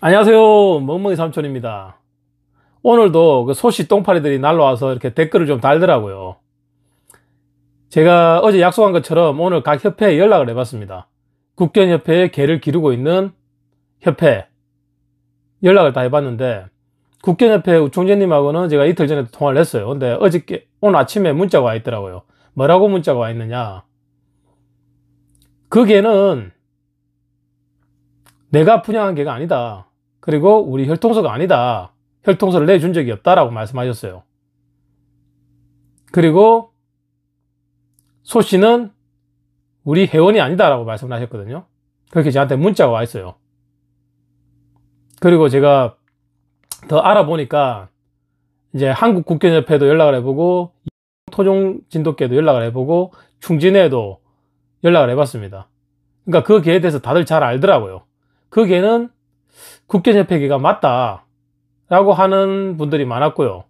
안녕하세요 멍멍이 삼촌입니다 오늘도 그 소시 똥파리들이 날라와서 이렇게 댓글을 좀 달더라고요 제가 어제 약속한 것처럼 오늘 각 협회에 연락을 해봤습니다 국견협회에 개를 기르고 있는 협회 연락을 다 해봤는데 국견협회 우총재님하고는 제가 이틀 전에 통화를 했어요 근데 어저께 오늘 아침에 문자가 와 있더라고요 뭐라고 문자가 와 있느냐 그 개는 내가 분양한 개가 아니다 그리고 우리 혈통서가 아니다. 혈통서를 내준 적이 없다라고 말씀하셨어요. 그리고 소 씨는 우리 회원이 아니다라고 말씀을 하셨거든요. 그렇게 저한테 문자가 와 있어요. 그리고 제가 더 알아보니까 이제 한국 국경협회도 연락을 해보고 토종 진돗개도 연락을 해보고 충진에도 연락을 해봤습니다. 그러니까 그 개에 대해서 다들 잘 알더라고요. 그 개는 국제협회계가 맞다 라고 하는 분들이 많았고요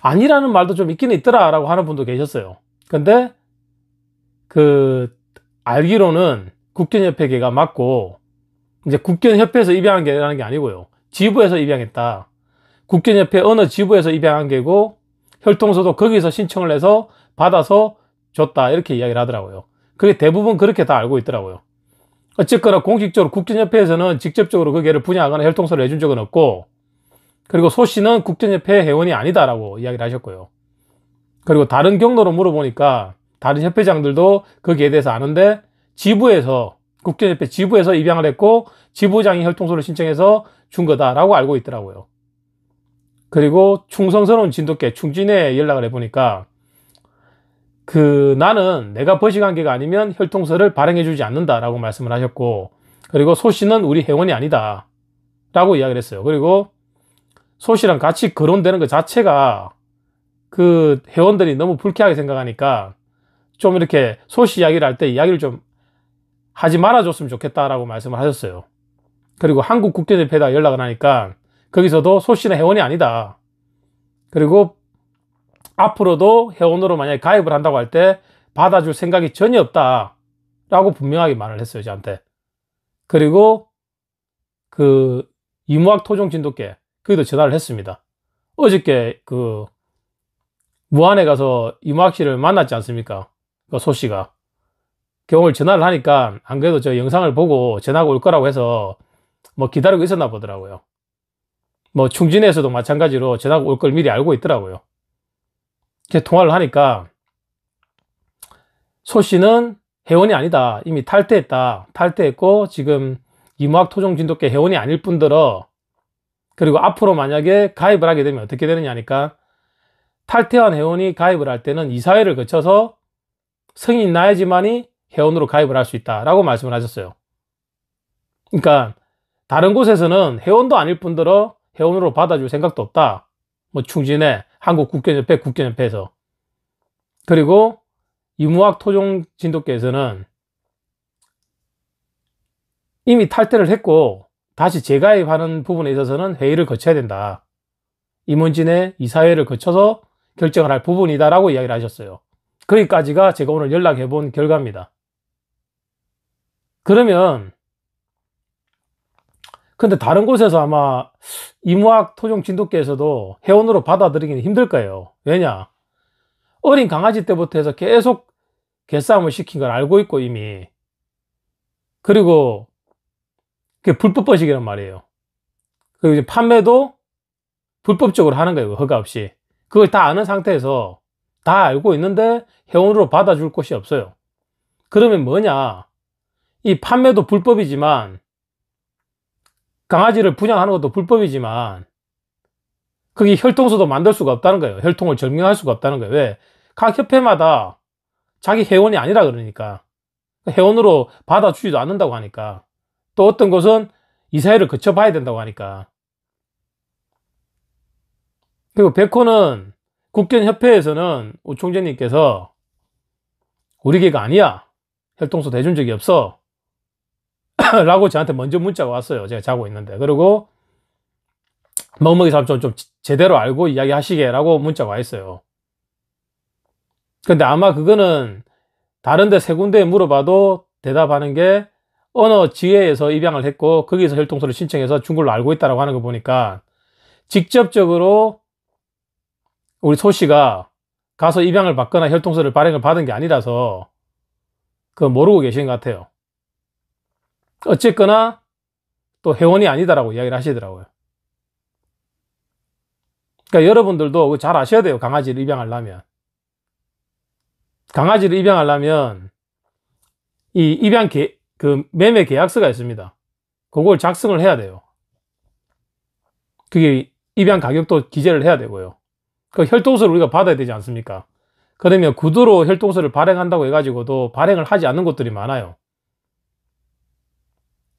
아니라는 말도 좀 있긴 있더라 라고 하는 분도 계셨어요 근데 그 알기로는 국견협회계가 맞고 이제 국견협회에서 입양한 게라는 게 아니고요 지부에서 입양했다 국견협회 어느 지부에서 입양한 게고 혈통서도 거기서 신청을 해서 받아서 줬다 이렇게 이야기를 하더라고요 그게 대부분 그렇게 다 알고 있더라고요 어쨌거나 공식적으로 국제협회에서는 직접적으로 그 개를 분양하거나 혈통서를 해준 적은 없고 그리고 소 씨는 국제협회 회원이 아니다라고 이야기를 하셨고요. 그리고 다른 경로로 물어보니까 다른 협회장들도 거기에 그 대해서 아는데 지부에서 국제협회 지부에서 입양을 했고 지부장이 혈통서를 신청해서 준 거다라고 알고 있더라고요. 그리고 충성스러운 진돗개 충진에 연락을 해보니까 그 나는 내가 버시관계가 아니면 혈통서를 발행해 주지 않는다라고 말씀을 하셨고 그리고 소 씨는 우리 회원이 아니다 라고 이야기를 했어요 그리고 소 씨랑 같이 거론되는 것 자체가 그 회원들이 너무 불쾌하게 생각하니까 좀 이렇게 소씨 이야기를 할 때 이야기를 좀 하지 말아줬으면 좋겠다라고 말씀을 하셨어요 그리고 한국 국제대표에다 연락을 하니까 거기서도 소 씨는 회원이 아니다 그리고 앞으로도 회원으로 만약에 가입을 한다고 할 때 받아줄 생각이 전혀 없다 라고 분명하게 말을 했어요 저한테 그리고 그 이무학 토종 진돗개 거기도 전화를 했습니다 어저께 그 무안에 가서 이무학 씨를 만났지 않습니까 그소 씨가 경우 전화를 하니까 안 그래도 저 영상을 보고 전화가 올 거라고 해서 뭐 기다리고 있었나 보더라고요 뭐 충진에서도 마찬가지로 전화가 올 걸 미리 알고 있더라고요 이제 통화를 하니까 소 씨는 회원이 아니다. 이미 탈퇴했다. 탈퇴했고 지금 이무학 토종진돗개 회원이 아닐 뿐더러 그리고 앞으로 만약에 가입을 하게 되면 어떻게 되느냐 하니까 탈퇴한 회원이 가입을 할 때는 이사회를 거쳐서 승인 나야지만이 회원으로 가입을 할 수 있다라고 말씀을 하셨어요. 그러니까 다른 곳에서는 회원도 아닐 뿐더러 회원으로 받아줄 생각도 없다. 뭐 충진해, 한국 국견협회 국견협회에서 그리고 유무학 토종 진도께서는 이미 탈퇴를 했고 다시 재가입하는 부분에 있어서는 회의를 거쳐야 된다. 임원진의 이사회를 거쳐서 결정을 할 부분이다라고 이야기를 하셨어요. 거기까지가 제가 오늘 연락해 본 결과입니다. 그러면 근데 다른 곳에서 아마 이무학 토종 진돗개에서도 회원으로 받아들이기는 힘들 거예요. 왜냐? 어린 강아지 때부터 해서 계속 개싸움을 시킨 걸 알고 있고 이미 그리고 그게 불법 번식이란 말이에요. 그리고 이제 판매도 불법적으로 하는 거예요. 허가 없이 그걸 다 아는 상태에서 다 알고 있는데 회원으로 받아줄 곳이 없어요. 그러면 뭐냐? 이 판매도 불법이지만 강아지를 분양하는 것도 불법이지만 그게 혈통서도 만들 수가 없다는 거예요. 혈통을 증명할 수가 없다는 거예요. 왜? 각 협회마다 자기 회원이 아니라 그러니까 그 회원으로 받아주지도 않는다고 하니까 또 어떤 곳은 이사회를 거쳐봐야 된다고 하니까 그리고 백호는 국견협회에서는 우총재님께서 우리 개가 아니야 혈통서 대준 적이 없어 라고 저한테 먼저 문자가 왔어요. 제가 자고 있는데. 그리고 먹먹이 삼촌 좀 제대로 알고 이야기하시게라고 문자가 와 있어요. 근데 아마 그거는 다른데 세 군데 물어봐도 대답하는 게 어느 지회에서 입양을 했고 거기서 혈통서를 신청해서 준 걸로 알고 있다라고 하는 거 보니까 직접적으로 우리 소 씨가 가서 입양을 받거나 혈통서를 발행을 받은 게 아니라서 그 모르고 계신 것 같아요. 어쨌거나 또 회원이 아니다라고 이야기를 하시더라고요. 그러니까 여러분들도 잘 아셔야 돼요. 강아지를 입양하려면. 강아지를 입양하려면 이 입양 계, 그 매매 계약서가 있습니다. 그걸 작성을 해야 돼요. 그게 입양 가격도 기재를 해야 되고요. 그 혈통서를 우리가 받아야 되지 않습니까? 그러면 구두로 혈통서를 발행한다고 해가지고도 발행을 하지 않는 곳들이 많아요.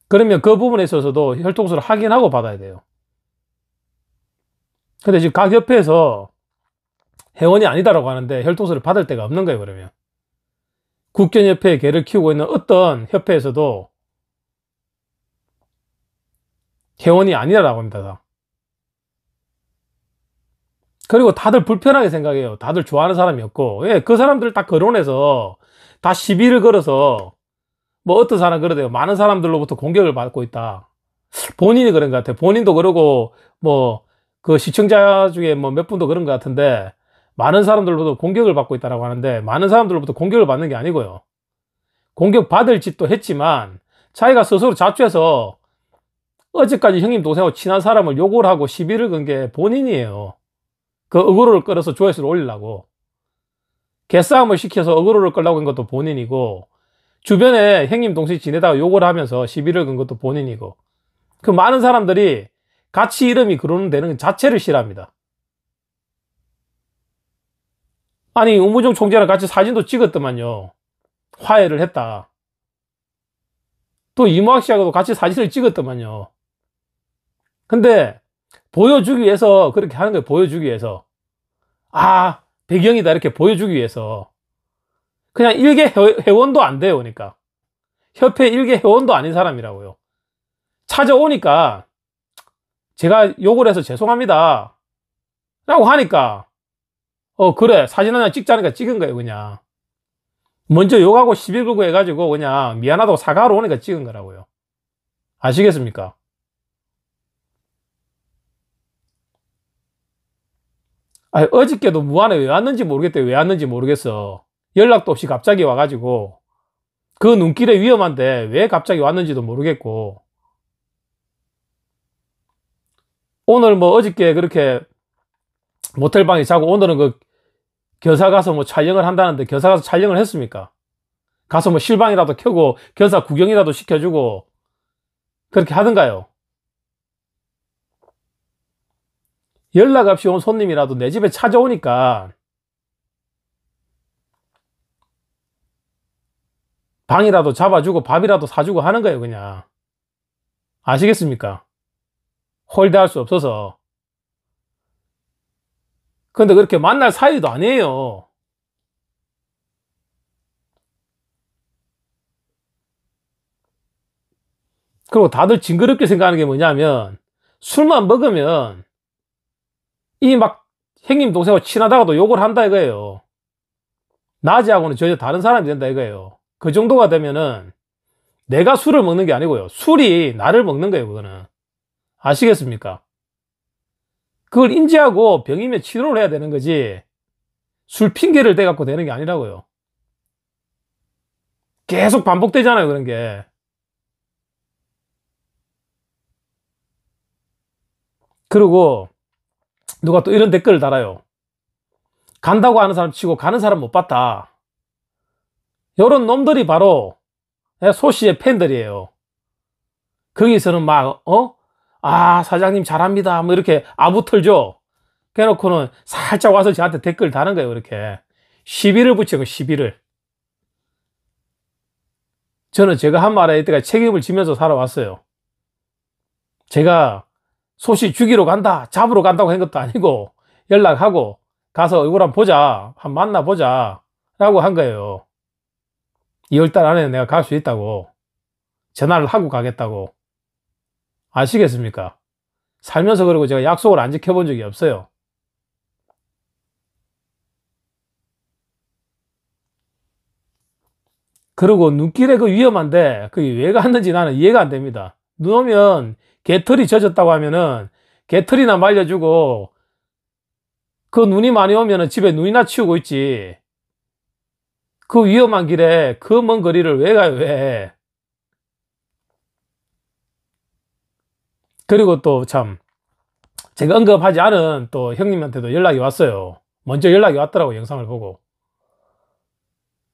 그러면 그 부분에 있어서도 혈통수를 확인하고 받아야 돼요. 근데 지금 각협에서 회원이 아니다라고 하는데 혈통수를 받을 데가 없는 거예요, 그러면. 국견협회의 개를 키우고 있는 어떤 협회에서도 회원이 아니라고 합니다. 다. 그리고 다들 불편하게 생각해요. 다들 좋아하는 사람이 없고, 예, 그사람들다 거론해서 다 시비를 걸어서 뭐 어떤 사람 그러대요. 많은 사람들로부터 공격을 받고 있다. 본인이 그런 것 같아요. 본인도 그러고 뭐 그 시청자 중에 뭐 몇 분도 그런 것 같은데 많은 사람들로부터 공격을 받고 있다라고 하는데 많은 사람들로부터 공격을 받는 게 아니고요. 공격 받을 짓도 했지만 자기가 스스로 자초해서 어제까지 형님 동생하고 친한 사람을 욕을 하고 시비를 건 게 본인이에요. 그 억울을 끌어서 조회수를 올리려고. 개싸움을 시켜서 억울을 끌려고 한 것도 본인이고 주변에 형님 동생 지내다가 욕을 하면서 시비를 건 것도 본인이고 그 많은 사람들이 같이 이름이 그러는 데는 자체를 싫어합니다. 아니 우무종 총재랑 같이 사진도 찍었더만요. 화해를 했다. 또 이모학 씨하고도 같이 사진을 찍었더만요. 근데 보여주기 위해서 그렇게 하는 거예요. 보여주기 위해서. 아 배경이다 이렇게 보여주기 위해서. 그냥 일개 회원도 안 돼요 그러니까 협회 일개 회원도 아닌 사람이라고요 찾아오니까 제가 욕을 해서 죄송합니다 라고 하니까 어 그래 사진 하나 찍자니까 찍은 거예요 그냥 먼저 욕하고 시비 걸고 해가지고 그냥 미안하다고 사과하러 오니까 찍은 거라고요 아시겠습니까? 아 어저께도 무안에 뭐 왜 왔는지 모르겠대 왜 왔는지 모르겠어 연락도 없이 갑자기 와가지고 그 눈길에 위험한데 왜 갑자기 왔는지도 모르겠고 오늘 뭐 어저께 그렇게 모텔방에 자고 오늘은 그교사 가서 뭐 촬영을 한다는데 교사 가서 촬영을 했습니까? 가서 뭐 실방이라도 켜고 교사 구경이라도 시켜주고 그렇게 하던가요? 연락 없이 온 손님이라도 내 집에 찾아오니까 방이라도 잡아주고 밥이라도 사주고 하는 거예요 그냥 아시겠습니까? 홀대할 수 없어서 근데 그렇게 만날 사이도 아니에요 그리고 다들 징그럽게 생각하는 게 뭐냐면 술만 먹으면 이 막 형님 동생하고 친하다가도 욕을 한다 이거예요 낮에하고는 전혀 다른 사람이 된다 이거예요 그 정도가 되면은 내가 술을 먹는 게 아니고요. 술이 나를 먹는 거예요, 그거는. 아시겠습니까? 그걸 인지하고 병이면 치료를 해야 되는 거지. 술 핑계를 대갖고 되는 게 아니라고요. 계속 반복되잖아요, 그런 게. 그리고 누가 또 이런 댓글을 달아요. 간다고 하는 사람 치고 가는 사람 못 봤다. 요런 놈들이 바로 예, 소씨의 팬들이에요. 거기서는 막, 어? 아, 사장님 잘합니다. 뭐 이렇게 아부 털죠? 그래놓고는 살짝 와서 저한테 댓글 다는 거예요. 이렇게. 시비를 붙이고 시비를. 저는 제가 한 말에 이때가 책임을 지면서 살아왔어요. 제가 소시 죽이러 간다, 잡으러 간다고 한 것도 아니고 연락하고 가서 얼굴 한번 보자, 한번 만나보자 라고 한 거예요. 2월달 안에 내가 갈 수 있다고 전화를 하고 가겠다고 아시겠습니까? 살면서 그러고 제가 약속을 안 지켜본 적이 없어요. 그리고 눈길에 그 위험한데 그게 왜 갔는지 나는 이해가 안 됩니다. 눈 오면 개털이 젖었다고 하면은 개털이나 말려주고 그 눈이 많이 오면은 집에 눈이나 치우고 있지. 그 위험한 길에 그 먼 거리를 왜 가요 왜 그리고 또 참 제가 언급하지 않은 또 형님한테도 연락이 왔어요 먼저 연락이 왔더라고 영상을 보고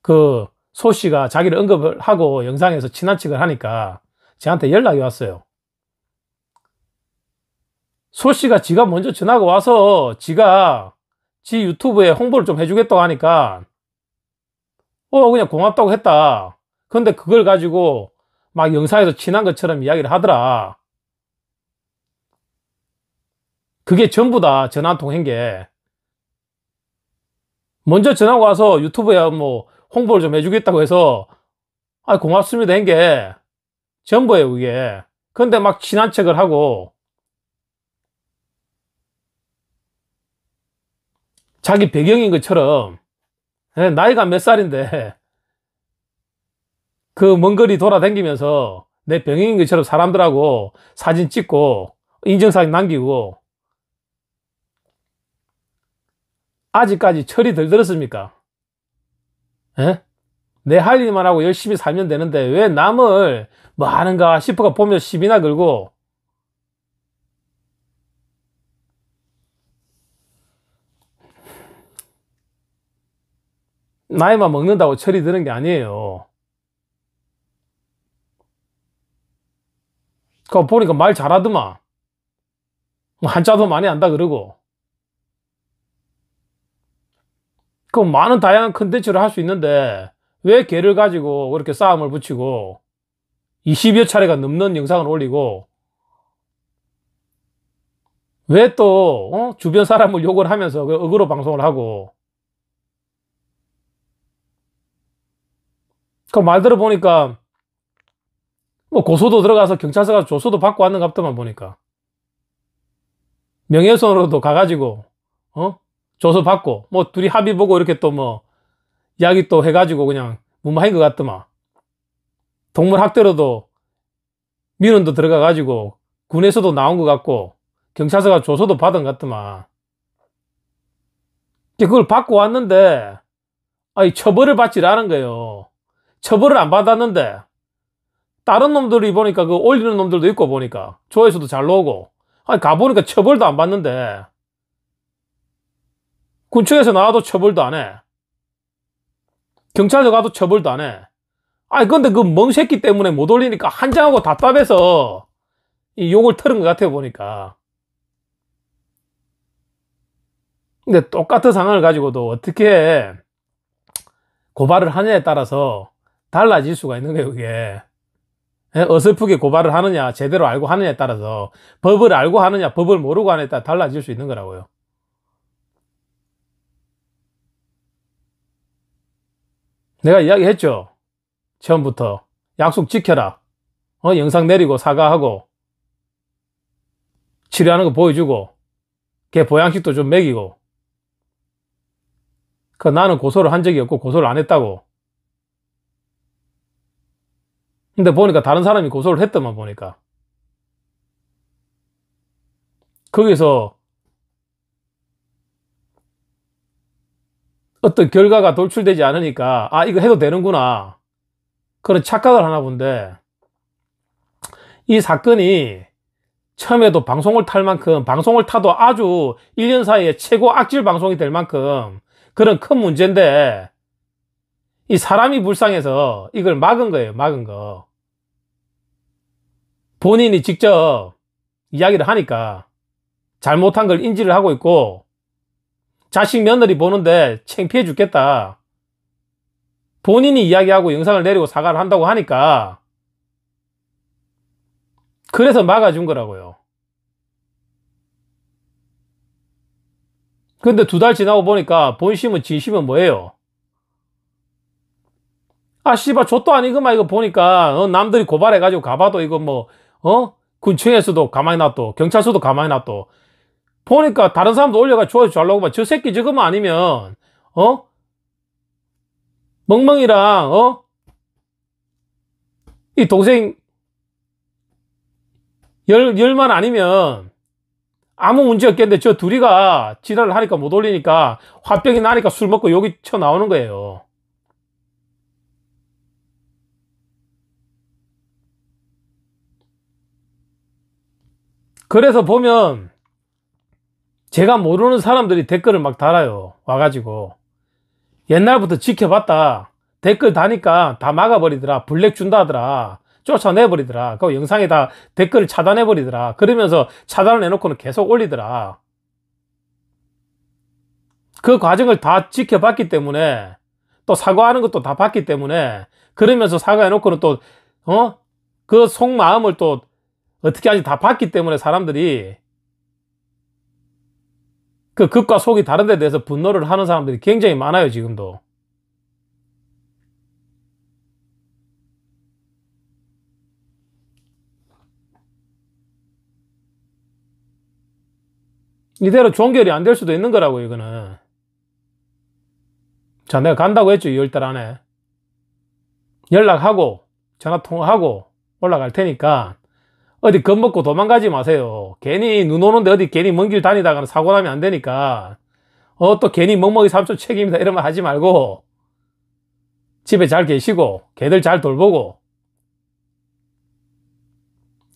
그 소씨가 자기를 언급을 하고 영상에서 친한 척을 하니까 저한테 연락이 왔어요 소씨가 지가 먼저 전화가 와서 지가 지 유튜브에 홍보를 좀 해주겠다고 하니까 어 그냥 고맙다고 했다 근데 그걸 가지고 막 영상에서 친한 것처럼 이야기를 하더라 그게 전부 다 전화 통행계 먼저 전화 와서 유튜브에 뭐 홍보를 좀 해주겠다고 해서 아 고맙습니다 한게 전부예요 그게 근데 막 친한 척을 하고 자기 배경인 것처럼 네, 나이가 몇 살인데 그 먼 거리 돌아다니면서 내 병인 것처럼 사람들하고 사진 찍고 인증사진 남기고 아직까지 철이 덜 들었습니까? 네? 예? 내 할 일만 하고 열심히 살면 되는데 왜 남을 뭐 하는가 싶어가 보면서 시비나 걸고 나이만 먹는다고 철이 드는 게 아니에요 그 보니까 말 잘하더만 뭐 한자도 많이 안다 그러고 그 많은 다양한 컨텐츠를 할 수 있는데 왜 개를 가지고 그렇게 싸움을 붙이고 20여 차례가 넘는 영상을 올리고 왜또 어? 주변 사람을 욕을 하면서 억그로 그 방송을 하고 그말 들어보니까 뭐 고소도 들어가서 경찰서 가서 조소도 받고 왔는 가 갑더만 보니까 명예훼손으로도 가가지고 어 조소 받고 뭐 둘이 합의 보고 이렇게 또 뭐 이야기 또 해가지고 그냥 무마인 것 같더만 동물 학대로도 민원도 들어가가지고 군에서도 나온 것 같고 경찰서가 조소도 받은 것 같더만 그걸 받고 왔는데 아니 처벌을 받지 않은 거예요 처벌을 안 받았는데 다른 놈들이 보니까 그 올리는 놈들도 있고 보니까 조회수도 잘 나오고 아니 가보니까 처벌도 안 받는데 군청에서 나와도 처벌도 안해 경찰서 가도 처벌도 안해 아니 근데 그 멍새끼 때문에 못 올리니까 한장하고 답답해서 이 욕을 털은 것 같아요 보니까 근데 똑같은 상황을 가지고도 어떻게 고발을 하냐에 따라서 달라질 수가 있는 거예요, 그게. 예, 어설프게 고발을 하느냐, 제대로 알고 하느냐에 따라서 법을 알고 하느냐, 법을 모르고 하느냐에 따라 달라질 수 있는 거라고요. 내가 이야기했죠. 처음부터. 약속 지켜라. 어, 영상 내리고 사과하고 치료하는 거 보여주고 걔 보양식도 좀 먹이고 그 나는 고소를 한 적이 없고 고소를 안 했다고 근데 보니까 다른 사람이 고소를 했더만 보니까 거기서 어떤 결과가 돌출되지 않으니까 아 이거 해도 되는구나 그런 착각을 하나 본데 이 사건이 처음에도 방송을 탈 만큼 방송을 타도 아주 1년 사이에 최고 악질 방송이 될 만큼 그런 큰 문제인데 이 사람이 불쌍해서 이걸 막은 거예요. 막은 거. 본인이 직접 이야기를 하니까 잘못한 걸 인지를 하고 있고 자식 며느리 보는데 창피해 죽겠다. 본인이 이야기하고 영상을 내리고 사과를 한다고 하니까 그래서 막아준 거라고요. 근데 두 달 지나고 보니까 본심은 진심은 뭐예요? 아 씨발 저도아니구만 이거 보니까 어, 남들이 고발해가지고 가봐도 이거 뭐 어? 군청에서도 가만히 놔둬 경찰서도 가만히 놔둬 보니까 다른 사람도 올려가 지고 좋아서 잘려고 봐. 저 새끼 저거만 아니면 어? 멍멍이랑 어? 이 동생 열, 열만 아니면 아무 문제 없겠는데 저 둘이가 지랄을 하니까 못 올리니까 화병이 나니까 술 먹고 여기 쳐 나오는 거예요. 그래서 보면 제가 모르는 사람들이 댓글을 막 달아요. 와가지고. 옛날부터 지켜봤다. 댓글 다니까 다 막아버리더라. 블랙 준다 하더라. 쫓아내버리더라. 그 영상에 다 댓글을 차단해버리더라. 그러면서 차단을 해놓고는 계속 올리더라. 그 과정을 다 지켜봤기 때문에 또 사과하는 것도 다 봤기 때문에 그러면서 사과해놓고는 또, 어? 그 속마음을 또 어떻게 하지다 봤기 때문에 사람들이 그 극과 속이 다른 데 대해서 분노를 하는 사람들이 굉장히 많아요, 지금도. 이대로 종결이 안 될 수도 있는 거라고, 이거는. 자, 내가 간다고 했죠, 2월달 안에. 연락하고, 전화 통화하고, 올라갈 테니까, 어디 겁먹고 도망가지 마세요. 괜히 눈 오는데 어디 괜히 먼 길 다니다가는 사고 나면 안 되니까. 어, 또 괜히 먹먹이 삼촌 책임이다 이런 말 하지 말고 집에 잘 계시고 개들 잘 돌보고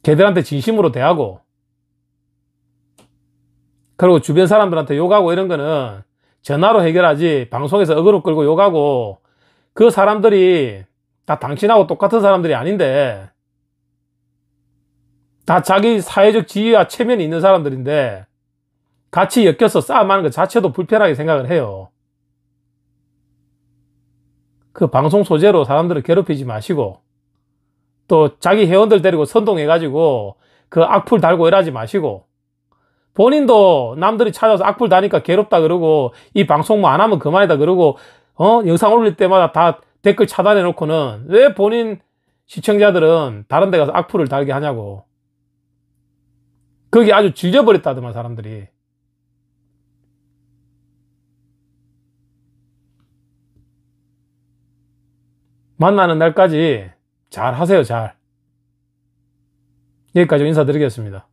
개들한테 진심으로 대하고 그리고 주변 사람들한테 욕하고 이런 거는 전화로 해결하지 방송에서 어그로 끌고 욕하고 그 사람들이 다 당신하고 똑같은 사람들이 아닌데 다 자기 사회적 지위와 체면이 있는 사람들인데 같이 엮여서 싸움하는 것 자체도 불편하게 생각을 해요. 그 방송 소재로 사람들을 괴롭히지 마시고 또 자기 회원들 데리고 선동해가지고 그 악플 달고 일하지 마시고 본인도 남들이 찾아서 악플 다니까 괴롭다 그러고 이 방송 뭐안 하면 그만이다 그러고 어 영상 올릴 때마다 다 댓글 차단해 놓고는 왜 본인 시청자들은 다른 데 가서 악플을 달게 하냐고 거기 아주 질져버렸다더만 사람들이 만나는 날까지 잘 하세요 잘 여기까지 인사드리겠습니다